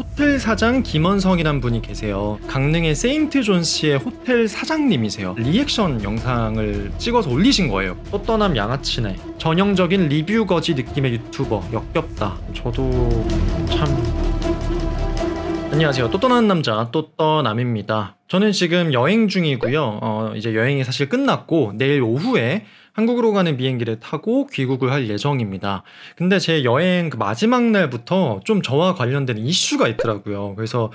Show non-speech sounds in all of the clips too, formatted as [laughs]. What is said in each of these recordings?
호텔 사장 김원성이란 분이 계세요. 강릉의 세인트 존씨의 호텔 사장님이세요. 리액션 영상을 찍어서 올리신 거예요. 떳떳함 양아치네. 전형적인 리뷰 거지 느낌의 유튜버. 역겹다. 저도 참... 안녕하세요. 떳떳한 남자 떳떳남입니다. 저는 지금 여행 중이고요. 어, 이제 여행이 사실 끝났고 내일 오후에 한국으로 가는 비행기를 타고 귀국을 할 예정입니다. 근데 제 여행 그 마지막 날부터 좀 저와 관련된 이슈가 있더라고요. 그래서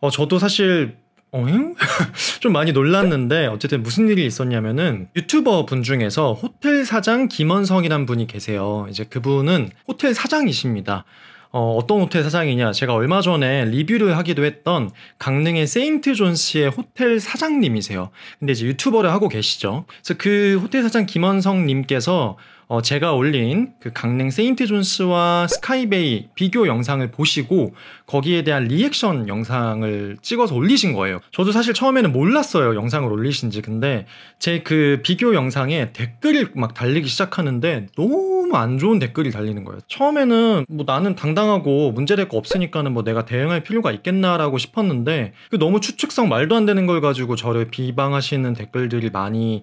어, 저도 사실 어잉? [laughs] 좀 많이 놀랐는데 어쨌든 무슨 일이 있었냐면은 유튜버 분 중에서 호텔 사장 김원성이란 분이 계세요. 이제 그분은 호텔 사장이십니다. 어, 어떤 호텔 사장이냐 제가 얼마 전에 리뷰를 하기도 했던 강릉의 세인트 존씨의 호텔 사장님이세요. 근데 이제 유튜버를 하고 계시죠. 그래서 그 호텔 사장 김원성 님께서 어, 제가 올린 그 강릉 세인트존스와 스카이베이 비교 영상을 보시고 거기에 대한 리액션 영상을 찍어서 올리신 거예요. 저도 사실 처음에는 몰랐어요. 영상을 올리신지. 근데 제 그 비교 영상에 댓글이 막 달리기 시작하는데 너무 안 좋은 댓글이 달리는 거예요. 처음에는 뭐 나는 당당하고 문제될 거 없으니까는 뭐 내가 대응할 필요가 있겠나라고 싶었는데 그 너무 추측성 말도 안 되는 걸 가지고 저를 비방하시는 댓글들이 많이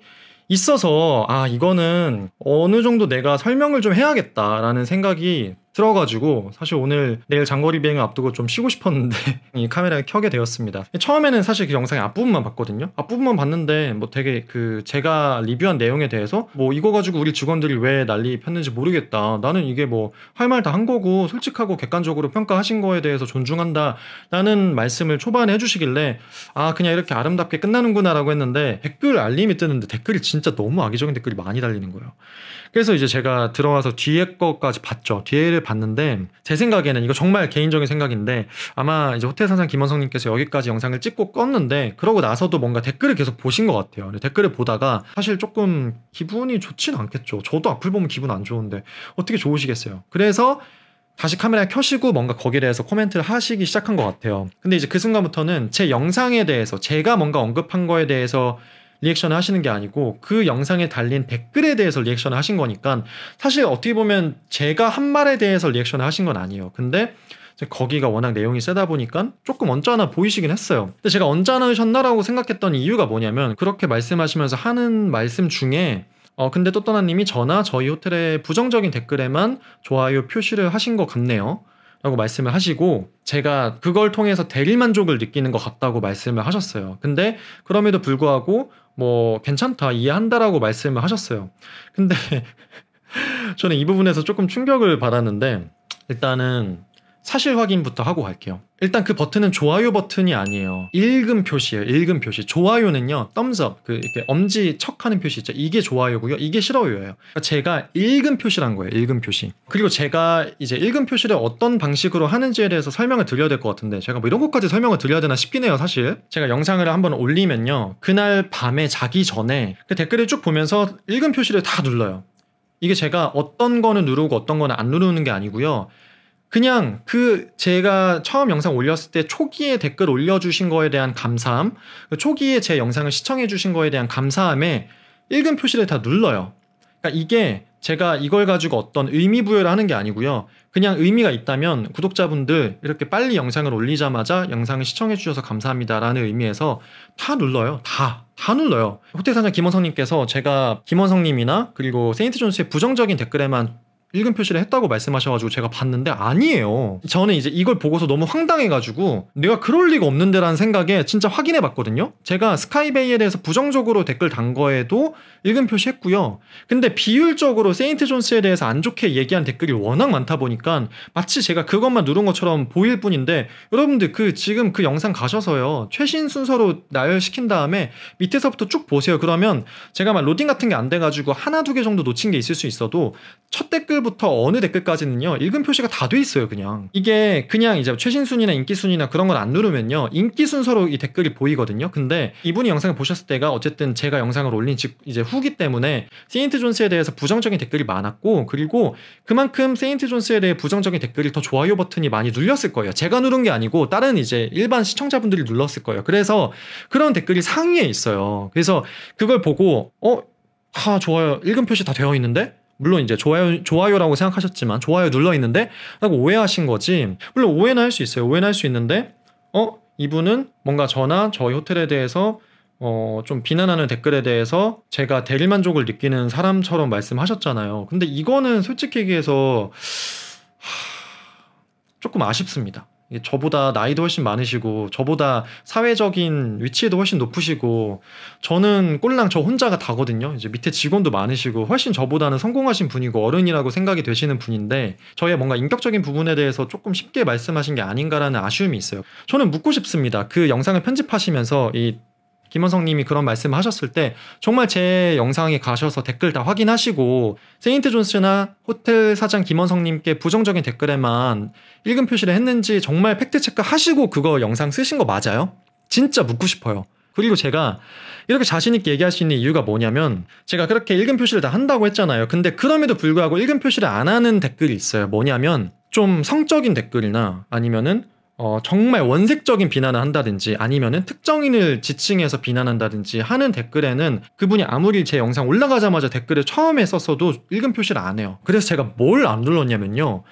있어서 아 이거는 어느 정도 내가 설명을 좀 해야겠다라는 생각이 들어가지고 사실 오늘 내일 장거리 비행을 앞두고 좀 쉬고 싶었는데 [laughs] 이 카메라를 켜게 되었습니다. 처음에는 사실 그 영상의 앞부분만 봤거든요. 앞부분만 봤는데 뭐 되게 그 제가 리뷰한 내용에 대해서 뭐 이거 가지고 우리 직원들이 왜 난리 폈는지 모르겠다. 나는 이게 뭐 할 말 다 한 거고 솔직하고 객관적으로 평가하신 거에 대해서 존중한다. 라는 말씀을 초반에 해주시길래 아 그냥 이렇게 아름답게 끝나는구나라고 했는데 댓글 알림이 뜨는데 댓글이 진짜 너무 악의적인 댓글이 많이 달리는 거예요. 그래서 이제 제가 들어와서 뒤에 것까지 봤죠. 뒤에를 봤는데 제 생각에는 이거 정말 개인적인 생각인데 아마 이제 호텔 산상 김원성님께서 여기까지 영상을 찍고 껐는데 그러고 나서도 뭔가 댓글을 계속 보신 것 같아요. 댓글을 보다가 사실 조금 기분이 좋진 않겠죠. 저도 악플 보면 기분 안 좋은데 어떻게 좋으시겠어요. 그래서 다시 카메라 켜시고 뭔가 거기에 대해서 코멘트를 하시기 시작한 것 같아요. 근데 이제 그 순간부터는 제 영상에 대해서 제가 뭔가 언급한 거에 대해서 리액션을 하시는 게 아니고 그 영상에 달린 댓글에 대해서 리액션을 하신 거니까 사실 어떻게 보면 제가 한 말에 대해서 리액션을 하신 건 아니에요. 근데 거기가 워낙 내용이 세다 보니까 조금 언짢아 보이시긴 했어요. 근데 제가 언짢으셨나라고 생각했던 이유가 뭐냐면 그렇게 말씀하시면서 하는 말씀 중에 어 근데 또떠나님이 저나 저희 호텔의 부정적인 댓글에만 좋아요 표시를 하신 것 같네요. 라고 말씀을 하시고 제가 그걸 통해서 대리만족을 느끼는 것 같다고 말씀을 하셨어요. 근데 그럼에도 불구하고 뭐 괜찮다 이해한다라고 말씀을 하셨어요. 근데 [laughs] 저는 이 부분에서 조금 충격을 받았는데 일단은 사실 확인부터 하고 갈게요. 일단 그 버튼은 좋아요 버튼이 아니에요. 읽음 표시예요. 읽음 표시. 좋아요는요. 덤즈업. 그 이렇게 엄지 척 하는 표시 있죠. 이게 좋아요고요. 이게 싫어요예요. 그러니까 제가 읽음 표시란 거예요. 읽음 표시. 그리고 제가 이제 읽음 표시를 어떤 방식으로 하는지에 대해서 설명을 드려야 될 것 같은데 제가 뭐 이런 것까지 설명을 드려야 되나 싶긴 해요. 사실. 제가 영상을 한번 올리면요. 그날 밤에 자기 전에 그 댓글을 쭉 보면서 읽음 표시를 다 눌러요. 이게 제가 어떤 거는 누르고 어떤 거는 안 누르는 게 아니고요. 그냥 그 제가 처음 영상 올렸을 때 초기에 댓글 올려주신 거에 대한 감사함, 그 초기에 제 영상을 시청해주신 거에 대한 감사함에 읽은 표시를 다 눌러요. 그러니까 이게 제가 이걸 가지고 어떤 의미 부여를 하는 게 아니고요. 그냥 의미가 있다면 구독자분들 이렇게 빨리 영상을 올리자마자 영상을 시청해 주셔서 감사합니다라는 의미에서 다 눌러요. 다. 다 눌러요. 호텔 사장 김원성님께서 제가 김원성님이나 그리고 세인트 존스의 부정적인 댓글에만 읽은 표시를 했다고 말씀하셔가지고 제가 봤는데 아니에요. 저는 이제 이걸 보고서 너무 황당해가지고 내가 그럴 리가 없는데라는 생각에 진짜 확인해봤거든요. 제가 스카이베이에 대해서 부정적으로 댓글 단 거에도 읽은 표시했고요. 근데 비율적으로 세인트 존스에 대해서 안 좋게 얘기한 댓글이 워낙 많다 보니까 마치 제가 그것만 누른 것처럼 보일 뿐인데 여러분들 그 지금 그 영상 가셔서요 최신 순서로 나열시킨 다음에 밑에서부터 쭉 보세요. 그러면 제가 막 로딩 같은 게 안 돼가지고 하나 두 개 정도 놓친 게 있을 수 있어도 첫 댓글 댓글부터 어느 댓글까지는요 읽은 표시가 다 돼 있어요 그냥 이게 그냥 이제 최신 순위나 인기 순위나 그런 걸 안 누르면요 인기 순서로 이 댓글이 보이거든요 근데 이분이 영상을 보셨을 때가 어쨌든 제가 영상을 올린 즉 이제 후기 때문에 세인트 존스에 대해서 부정적인 댓글이 많았고 그리고 그만큼 세인트 존스에 대해 부정적인 댓글이 더 좋아요 버튼이 많이 눌렸을 거예요 제가 누른 게 아니고 다른 이제 일반 시청자분들이 눌렀을 거예요 그래서 그런 댓글이 상위에 있어요 그래서 그걸 보고 어아 좋아요. 읽은 표시 다 되어 있는데? 물론 이제 좋아요 좋아요라고 생각하셨지만 좋아요 눌러 있는데 라고 오해하신 거지. 물론 오해는 할수 있어요. 오해는 할수 있는데 어 이분은 뭔가 저나 저희 호텔에 대해서 어, 좀 비난하는 댓글에 대해서 제가 대리만족을 느끼는 사람처럼 말씀하셨잖아요. 근데 이거는 솔직히 얘기해서 하... 조금 아쉽습니다. 저보다 나이도 훨씬 많으시고 저보다 사회적인 위치도 훨씬 높으시고 저는 꼴랑 저 혼자가 다거든요. 이제 밑에 직원도 많으시고 훨씬 저보다는 성공하신 분이고 어른이라고 생각이 되시는 분인데 저의 뭔가 인격적인 부분에 대해서 조금 쉽게 말씀하신 게 아닌가라는 아쉬움이 있어요. 저는 묻고 싶습니다. 그 영상을 편집하시면서 이 김원성님이 그런 말씀하셨을 을때 정말 제 영상에 가셔서 댓글 다 확인하시고 세인트 존스나 호텔 사장 김원성님께 부정적인 댓글에만 읽음 표시를 했는지 정말 팩트 체크 하시고 그거 영상 쓰신 거 맞아요? 진짜 묻고 싶어요. 그리고 제가 이렇게 자신있게 얘기할 수 있는 이유가 뭐냐면 제가 그렇게 읽음 표시를 다 한다고 했잖아요. 근데 그럼에도 불구하고 읽음 표시를 안 하는 댓글이 있어요. 뭐냐면 좀 성적인 댓글이나 아니면은 어, 정말 원색적인 비난을 한다든지 아니면은 특정인을 지칭해서 비난한다든지 하는 댓글에는 그분이 아무리 제 영상 올라가자마자 댓글을 처음에 썼어도 읽은 표시를 안 해요. 그래서 제가 뭘 안 눌렀냐면요.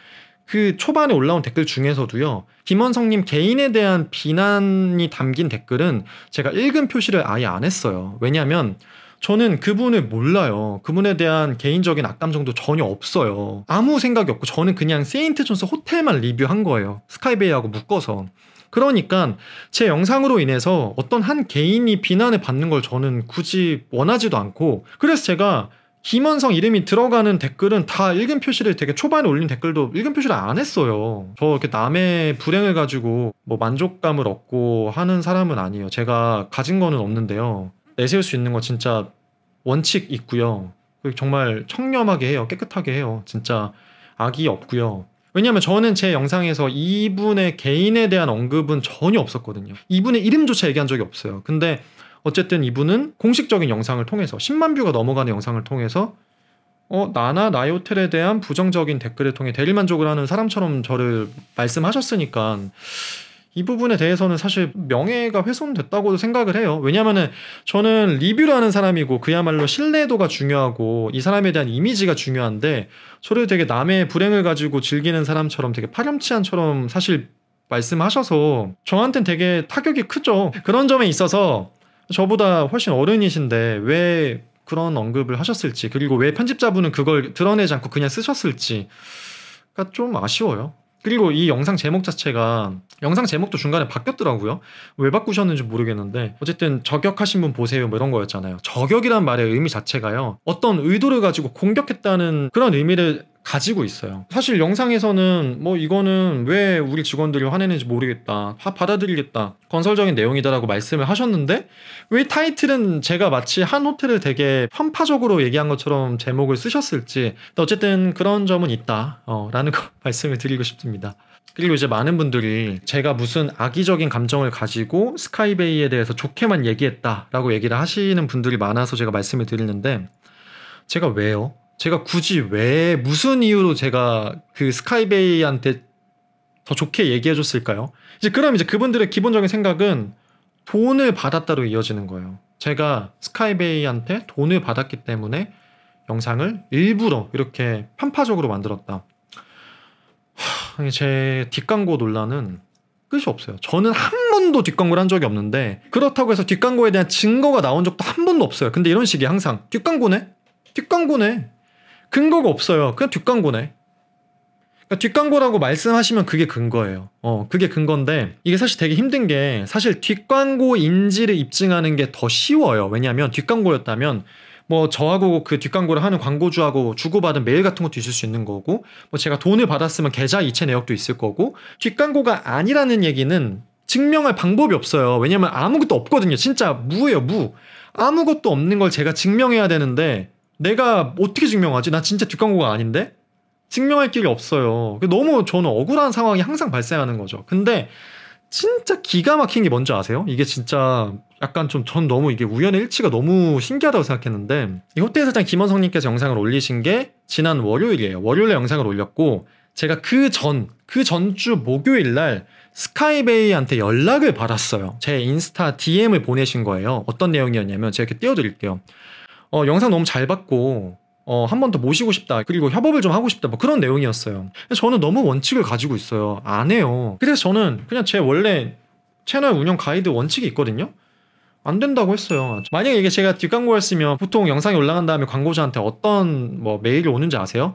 그 초반에 올라온 댓글 중에서도요, 김원성님 개인에 대한 비난이 담긴 댓글은 제가 읽은 표시를 아예 안 했어요. 왜냐면, 하 저는 그분을 몰라요. 그분에 대한 개인적인 악감정도 전혀 없어요. 아무 생각이 없고 저는 그냥 세인트 존스 호텔만 리뷰한 거예요. 스카이베이하고 묶어서. 그러니까 제 영상으로 인해서 어떤 한 개인이 비난을 받는 걸 저는 굳이 원하지도 않고 그래서 제가 김원성 이름이 들어가는 댓글은 다 읽은 표시를 되게 초반에 올린 댓글도 읽은 표시를 안 했어요. 저 이렇게 남의 불행을 가지고 뭐 만족감을 얻고 하는 사람은 아니에요. 제가 가진 거는 없는데요. 내세울 수 있는 거 진짜 원칙 있고요. 정말 청렴하게 해요. 깨끗하게 해요. 진짜 악이 없고요. 왜냐하면 저는 제 영상에서 이분의 개인에 대한 언급은 전혀 없었거든요. 이분의 이름조차 얘기한 적이 없어요. 근데 어쨌든 이분은 공식적인 영상을 통해서 10만 뷰가 넘어가는 영상을 통해서 어 나나 나이호텔에 대한 부정적인 댓글을 통해 대리만족을 하는 사람처럼 저를 말씀하셨으니까 이 부분에 대해서는 사실 명예가 훼손됐다고도 생각을 해요. 왜냐면은 저는 리뷰라는 사람이고 그야말로 신뢰도가 중요하고 이 사람에 대한 이미지가 중요한데 저를 되게 남의 불행을 가지고 즐기는 사람처럼 되게 파렴치한처럼 사실 말씀하셔서 저한텐 되게 타격이 크죠. 그런 점에 있어서 저보다 훨씬 어른이신데 왜 그런 언급을 하셨을지 그리고 왜 편집자분은 그걸 드러내지 않고 그냥 쓰셨을지가 좀 아쉬워요. 그리고 이 영상 제목 자체가 영상 제목도 중간에 바뀌었더라고요. 왜 바꾸셨는지 모르겠는데 어쨌든 저격하신 분 보세요 뭐 이런 거였잖아요. 저격이란 말의 의미 자체가요. 어떤 의도를 가지고 공격했다는 그런 의미를 가지고 있어요. 사실 영상에서는 뭐 이거는 왜 우리 직원들이 화내는지 모르겠다. 받아들이겠다. 건설적인 내용이다라고 말씀을 하셨는데 왜 타이틀은 제가 마치 한 호텔을 되게 편파적으로 얘기한 것처럼 제목을 쓰셨을지 어쨌든 그런 점은 있다. 어, 라는 거 [laughs] 말씀을 드리고 싶습니다. 그리고 이제 많은 분들이 제가 무슨 악의적인 감정을 가지고 스카이베이에 대해서 좋게만 얘기했다라고 얘기를 하시는 분들이 많아서 제가 말씀을 드리는데 제가 왜요? 제가 굳이 왜 무슨 이유로 제가 그 스카이베이한테 더 좋게 얘기해 줬을까요? 이제 그럼 이제 그분들의 기본적인 생각은 돈을 받았다로 이어지는 거예요. 제가 스카이베이한테 돈을 받았기 때문에 영상을 일부러 이렇게 편파적으로 만들었다. 하, 제 뒷광고 논란은 끝이 없어요. 저는 한 번도 뒷광고를 한 적이 없는데 그렇다고 해서 뒷광고에 대한 증거가 나온 적도 한 번도 없어요. 근데 이런 식이 항상 뒷광고네? 뒷광고네. 근거가 없어요. 그냥 뒷광고네. 그러니까 뒷광고라고 말씀하시면 그게 근거예요. 어, 그게 근건데 이게 사실 되게 힘든 게 사실 뒷광고인지를 입증하는 게 더 쉬워요. 왜냐하면 뒷광고였다면 뭐 저하고 그 뒷광고를 하는 광고주하고 주고받은 메일 같은 것도 있을 수 있는 거고 뭐 제가 돈을 받았으면 계좌 이체 내역도 있을 거고 뒷광고가 아니라는 얘기는 증명할 방법이 없어요. 왜냐면 아무것도 없거든요. 진짜 무예요, 무. 아무것도 없는 걸 제가 증명해야 되는데 내가 어떻게 증명하지? 나 진짜 뒷광고가 아닌데? 증명할 길이 없어요. 그 너무 저는 억울한 상황이 항상 발생하는 거죠. 근데 진짜 기가 막힌 게 뭔지 아세요? 이게 진짜 약간 좀 전 너무 이게 우연의 일치가 너무 신기하다고 생각했는데 이 호텔 사장 김원성님께서 영상을 올리신 게 지난 월요일이에요. 월요일에 영상을 올렸고 제가 그 전, 그 전주 목요일 날 스카이베이한테 연락을 받았어요. 제 인스타 DM을 보내신 거예요. 어떤 내용이었냐면 제가 이렇게 띄워드릴게요. 어, 영상 너무 잘 봤고 어, 한 번 더 모시고 싶다. 그리고 협업을 좀 하고 싶다. 뭐 그런 내용이었어요. 저는 너무 원칙을 가지고 있어요. 안 해요. 그래서 저는 그냥 제 원래 채널 운영 가이드 원칙이 있거든요. 안 된다고 했어요. 만약에 이게 제가 뒷광고였으면 보통 영상이 올라간 다음에 광고자한테 어떤 뭐 메일이 오는지 아세요?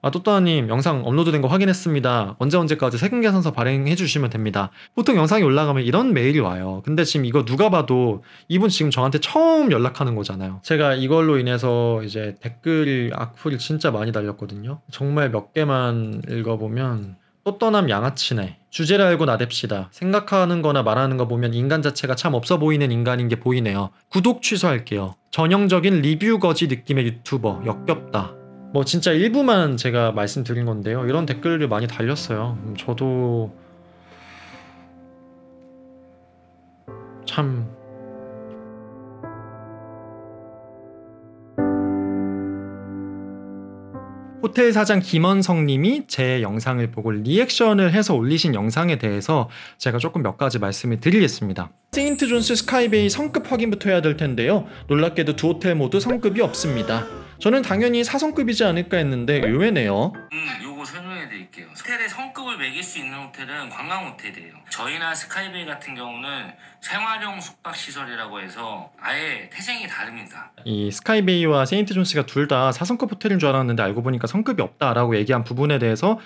아, 또또아님 영상 업로드된 거 확인했습니다. 언제 언제까지 세금 계산서 발행해 주시면 됩니다. 보통 영상이 올라가면 이런 메일이 와요. 근데 지금 이거 누가 봐도 이분 지금 저한테 처음 연락하는 거잖아요. 제가 이걸로 인해서 이제 댓글 악플이 진짜 많이 달렸거든요. 정말 몇 개만 읽어보면 또떠남 양아치네. 주제를 알고 나댑시다. 생각하는 거나 말하는 거 보면 인간 자체가 참 없어 보이는 인간인 게 보이네요. 구독 취소할게요. 전형적인 리뷰 거지 느낌의 유튜버. 역겹다. 뭐 진짜 일부만 제가 말씀드린 건데요. 이런 댓글이 많이 달렸어요. 음, 저도 참 호텔 사장 김원성 님이 제 영상을 보고 리액션을 해서 올리신 영상에 대해서 제가 조금 몇 가지 말씀을 드리겠습니다. 세인트 존스 스카이베이 성급 확인부터 해야 될 텐데요. 놀랍게도 두 호텔 모두 성급이 없습니다. 저는 당연히 사성급이지 않을까 했는데 네. 의외네요. 음, 요거 설명해 드릴게요. 호텔의 성급을 매길 수 있는 호텔은 관광 호텔이에요. 저희나 스카이베이 같은 경우는 생활용 숙박시설이라고 해서 아예 태생이 다릅니다. 이 스카이베이와 세인트 존스가 둘 다 사성급 호텔인 줄 알았는데 알고 보니까 성급이 없다라고 얘기한 부분에 대해서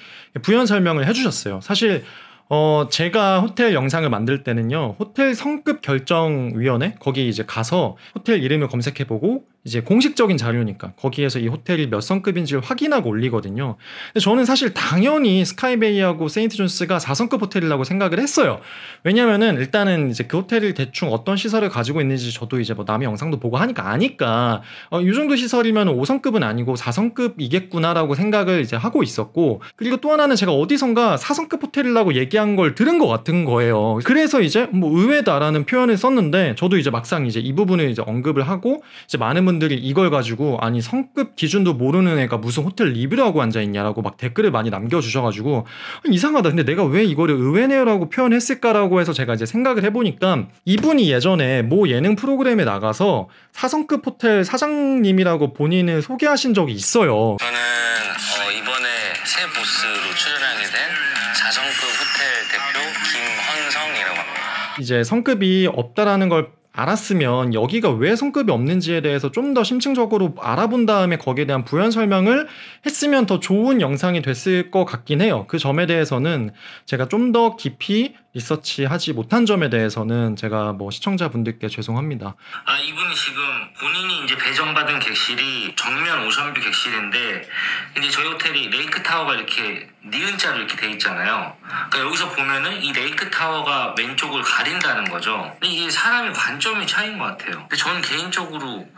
부연 설명을 해주셨어요. 사실 어, 제가 호텔 영상을 만들 때는요, 호텔 성급 결정위원회, 거기 이제 가서 호텔 이름을 검색해보고, 이제 공식적인 자료니까 거기에서 이 호텔이 몇 성급인지를 확인하고 올리거든요. 근데 저는 사실 당연히 스카이베이하고 세인트 존스가 4성급 호텔이라고 생각을 했어요. 왜냐면은 일단은 이제 그 호텔을 대충 어떤 시설을 가지고 있는지 저도 이제 뭐 남의 영상도 보고 하니까 아니까 어, 이 정도 시설이면 5성급은 아니고 4성급이겠구나라고 생각을 이제 하고 있었고 그리고 또 하나는 제가 어디선가 4성급 호텔이라고 얘기한 걸 들은 것 같은 거예요. 그래서 이제 뭐 의외다라는 표현을 썼는데 저도 이제 막상 이제 이 부분을 이제 언급을 하고 이제 많은 분 분들이 이걸 가지고 아니 성급 기준도 모르는 애가 무슨 호텔 리뷰라고 앉아 있냐라고 막 댓글을 많이 남겨주셔가지고 이상하다. 근데 내가 왜 이거를 의외네요라고 표현했을까라고 해서 제가 이제 생각을 해보니까 이분이 예전에 모 예능 프로그램에 나가서 사성급 호텔 사장님이라고 본인을 소개하신 적이 있어요. 저는 어 이번에 새 보스로 출연하게 된 자성급 호텔 대표 김헌성이라고 합니다. 이제 성급이 없다라는 걸 알았으면 여기가 왜 손급이 없는지에 대해서 좀 더 심층적으로 알아본 다음에 거기에 대한 부연 설명을 했으면 더 좋은 영상이 됐을 것 같긴 해요. 그 점에 대해서는 제가 좀 더 깊이 리서치하지 못한 점에 대해서는 제가 뭐 시청자분들께 죄송합니다. 아 이분이 지금 본인이 이제 배정받은 객실이 정면 오션뷰 객실인데 이제 저희 호텔이 레이크 타워가 이렇게 니은자로 이렇게 돼 있잖아요. 그러니까 여기서 보면은 이 레이크 타워가 왼쪽을 가린다는 거죠. 이게 사람의 관점의 차이인 것 같아요. 근데 저는 개인적으로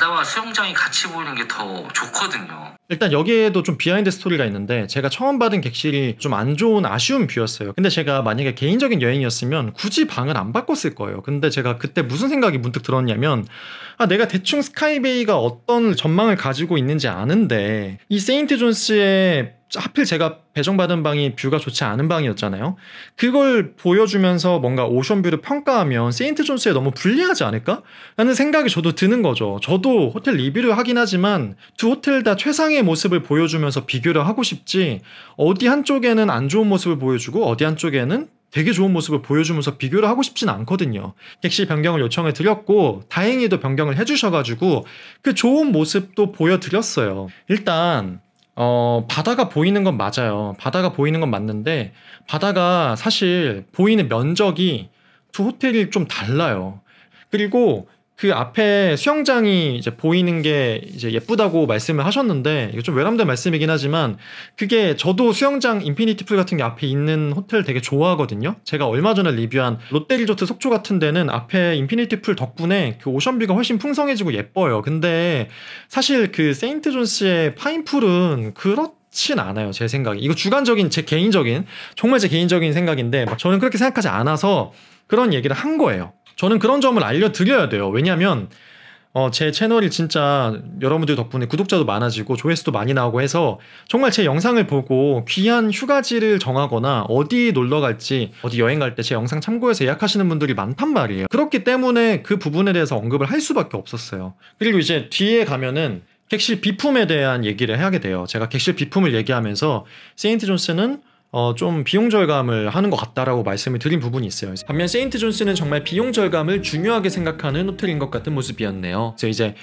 바다와 수영장이 같이 보이는 게 더 좋거든요. 일단 여기에도 좀 비하인드 스토리가 있는데 제가 처음 받은 객실이 좀 안 좋은 아쉬운 뷰였어요. 근데 제가 만약에 만약에 개인적인 여행이었으면 굳이 방을 안 바꿨을 거예요. 근데 제가 그때 무슨 생각이 문득 들었냐면 아 내가 대충 스카이베이가 어떤 전망을 가지고 있는지 아는데 이 세인트 존스의 하필 제가 배정받은 방이 뷰가 좋지 않은 방이었잖아요. 그걸 보여주면서 뭔가 오션뷰를 평가하면 세인트 존스에 너무 불리하지 않을까? 라는 생각이 저도 드는 거죠. 저도 호텔 리뷰를 하긴 하지만 두 호텔 다 최상의 모습을 보여주면서 비교를 하고 싶지 어디 한쪽에는 안 좋은 모습을 보여주고 어디 한쪽에는 되게 좋은 모습을 보여주면서 비교를 하고 싶진 않거든요. 객실 변경을 요청해 드렸고 다행히도 변경을 해주셔가지고 그 좋은 모습도 보여드렸어요. 일단 어, 바다가 보이는 건 맞아요. 바다가 보이는 건 맞는데 바다가 사실 보이는 면적이 두 호텔이 좀 달라요. 그리고 그 앞에 수영장이 이제 보이는 게 이제 예쁘다고 말씀을 하셨는데 이거 좀 외람된 말씀이긴 하지만 그게 저도 수영장 인피니티 풀 같은 게 앞에 있는 호텔 되게 좋아하거든요. 제가 얼마 전에 리뷰한 롯데리조트 속초 같은 데는 앞에 인피니티 풀 덕분에 그 오션뷰가 훨씬 풍성해지고 예뻐요. 근데 사실 그 세인트 존스의 파인풀은 그렇 진 않아요 제 생각에 이거 주관적인 제 개인적인 정말 제 개인적인 생각인데 저는 그렇게 생각하지 않아서 그런 얘기를 한 거예요 저는 그런 점을 알려드려야 돼요. 왜냐하면 어, 제 채널이 진짜 여러분들 덕분에 구독자도 많아지고 조회수도 많이 나오고 해서 정말 제 영상을 보고 귀한 휴가지를 정하거나 어디 놀러 갈지 어디 여행 갈 때 제 영상 참고해서 예약하시는 분들이 많단 말이에요. 그렇기 때문에 그 부분에 대해서 언급을 할 수밖에 없었어요. 그리고 이제 뒤에 가면은 객실 비품에 대한 얘기를 하게 돼요. 제가 객실 비품을 얘기하면서 세인트 존스는 어, 좀 비용 절감을 하는 것 같다라고 말씀을 드린 부분이 있어요. 반면 세인트 존스는 정말 비용 절감을 중요하게 생각하는 호텔인 것 같은 모습이었네요. 그래서 이제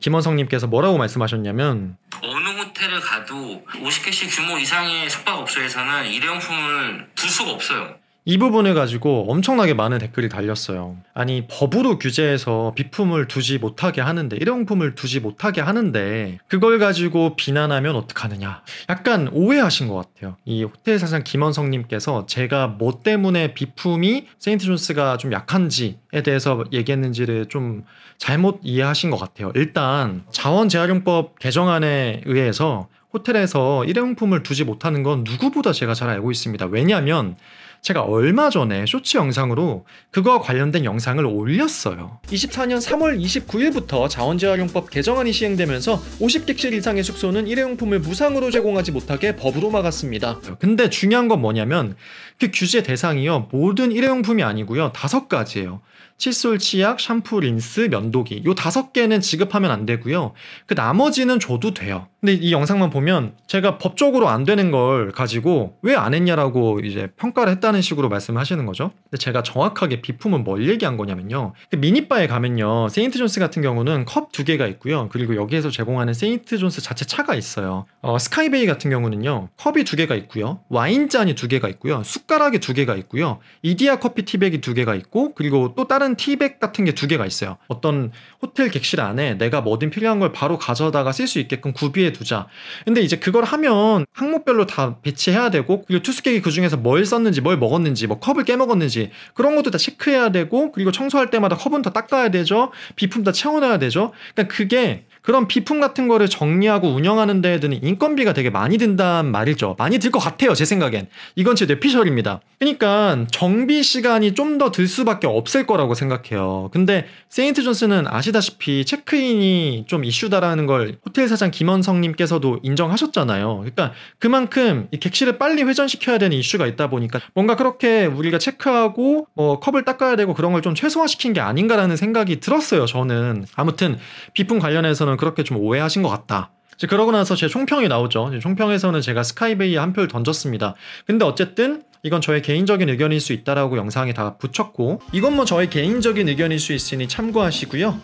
김원성님께서 뭐라고 말씀하셨냐면 어느 호텔을 가도 50개씩 규모 이상의 숙박업소에서는 일회용품을 둘 수가 없어요. 이 부분을 가지고 엄청나게 많은 댓글이 달렸어요. 아니 법으로 규제해서 비품을 두지 못하게 하는데 일회용품을 두지 못하게 하는데 그걸 가지고 비난하면 어떡하느냐. 약간 오해하신 것 같아요. 이 호텔 사장 김원성님께서 제가 뭐 때문에 비품이 세인트 존스가 좀 약한지에 대해서 얘기했는지를 좀 잘못 이해하신 것 같아요. 일단 자원 재활용법 개정안에 의해서 호텔에서 일회용품을 두지 못하는 건 누구보다 제가 잘 알고 있습니다. 왜냐하면 제가 얼마 전에 쇼츠 영상으로 그거와 관련된 영상을 올렸어요. 24년 3월 29일부터 자원재활용법 개정안이 시행되면서 50객실 이상의 숙소는 일회용품을 무상으로 제공하지 못하게 법으로 막았습니다. 근데 중요한 건 뭐냐면 그 규제 대상이요. 모든 일회용품이 아니고요. 다섯 가지예요. 칫솔, 치약, 샴푸, 린스, 면도기 요 다섯 개는 지급하면 안 되고요. 그 나머지는 줘도 돼요. 근데 이 영상만 보면 제가 법적으로 안 되는 걸 가지고 왜 안 했냐라고 이제 평가를 했다는 식으로 말씀하시는 거죠. 근데 제가 정확하게 비품은 뭘 얘기한 거냐면요. 그 미니바에 가면요. 세인트 존스 같은 경우는 컵 두 개가 있고요. 그리고 여기에서 제공하는 세인트 존스 자체 차가 있어요. 어, 스카이베이 같은 경우는요. 컵이 두 개가 있고요. 와인잔이 두 개가 있고요. 숟가락이 두 개가 있고요. 이디야 커피 티백이 두 개가 있고 그리고 또 다른 티백 같은 게 두 개가 있어요. 어떤 호텔 객실 안에 내가 뭐든 필요한 걸 바로 가져다가 쓸 수 있게끔 구비해 두자. 근데 이제 그걸 하면 항목별로 다 배치해야 되고 그리고 투숙객이 그 중에서 뭘 썼는지 뭘 먹었는지 뭐 컵을 깨먹었는지 그런 것도 다 체크해야 되고 그리고 청소할 때마다 컵은 다 닦아야 되죠. 비품 다 채워놔야 되죠. 그러니까 그게 그런 비품 같은 거를 정리하고 운영하는 데에 드는 인건비가 되게 많이 든단 말이죠. 많이 들 것 같아요, 제 생각엔. 이건 제 뇌피셜입니다. 그러니까 정비 시간이 좀 더 들 수밖에 없을 거라고 생각해요. 근데 세인트 존스는 아시다시피 체크인이 좀 이슈다라는 걸 호텔 사장 김원성님께서도 인정하셨잖아요. 그러니까 그만큼 이 객실을 빨리 회전시켜야 되는 이슈가 있다 보니까 뭔가 그렇게 우리가 체크하고 뭐 컵을 닦아야 되고 그런 걸 좀 최소화시킨 게 아닌가라는 생각이 들었어요, 저는. 아무튼 비품 관련해서는 대해는 그렇게 좀 오해하신 것 같다. 이제 그러고 나서 제 총평이 나오죠. 총평에서는 제가 스카이베이에 한 표를 던졌습니다. 근데 어쨌든 이건 저의 개인적인 의견일 수 있다라고 영상에 다 붙였고 이건 뭐 저의 개인적인 의견일 수 있으니 참고하시고요.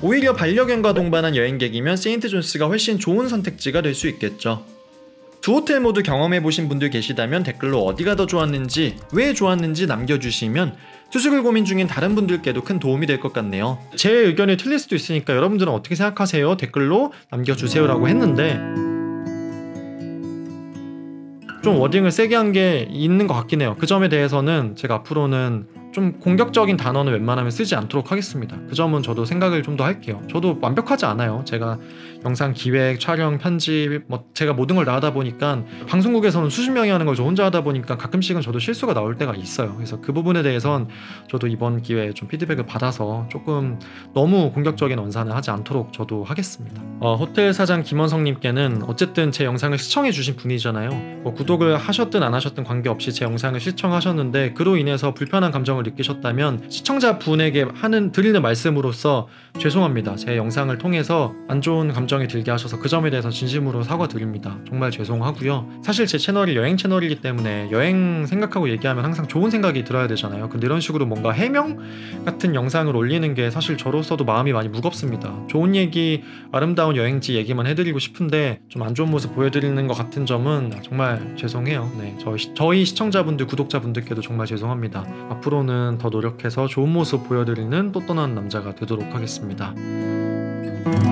오히려 반려견과 동반한 여행객이면 세인트 존스가 훨씬 좋은 선택지가 될 수 있겠죠. 두 호텔 모두 경험해보신 분들 계시다면 댓글로 어디가 더 좋았는지, 왜 좋았는지 남겨주시면 수술을 고민 중인 다른 분들께도 큰 도움이 될 것 같네요. 제 의견이 틀릴 수도 있으니까 여러분들은 어떻게 생각하세요? 댓글로 남겨주세요라고 했는데 좀 워딩을 세게 한 게 있는 것 같긴 해요. 그 점에 대해서는 제가 앞으로는 좀 공격적인 단어는 웬만하면 쓰지 않도록 하겠습니다. 그 점은 저도 생각을 좀 더 할게요. 저도 완벽하지 않아요. 제가 영상 기획, 촬영, 편집, 뭐 제가 모든 걸 다 하다 보니까 방송국에서는 수십 명이 하는 걸 저 혼자 하다 보니까 가끔씩은 저도 실수가 나올 때가 있어요. 그래서 그 부분에 대해선 저도 이번 기회에 좀 피드백을 받아서 조금 너무 공격적인 언사는 하지 않도록 저도 하겠습니다. 어, 호텔 사장 김원성님께는 어쨌든 제 영상을 시청해주신 분이잖아요. 뭐 구독을 하셨든 안 하셨든 관계없이 제 영상을 시청하셨는데 그로 인해서 불편한 감정을 느끼셨다면 시청자분에게 하는 드리는 말씀으로서 죄송합니다. 제 영상을 통해서 안 좋은 감정이 들게 하셔서 그 점에 대해서 진심으로 사과드립니다. 정말 죄송하고요. 사실 제 채널이 여행 채널이기 때문에 여행 생각하고 얘기하면 항상 좋은 생각이 들어야 되잖아요. 근데 이런 식으로 뭔가 해명 같은 영상을 올리는 게 사실 저로서도 마음이 많이 무겁습니다. 좋은 얘기, 아름다운 여행지 얘기만 해드리고 싶은데 좀 안 좋은 모습 보여드리는 것 같은 점은 아, 정말 죄송해요. 네, 저희, 저희 시청자분들, 구독자분들께도 정말 죄송합니다. 앞으로는 더 노력해서 좋은 모습 보여드리는 또 떠난 남자가 되도록 하겠습니다. 하겠습니다.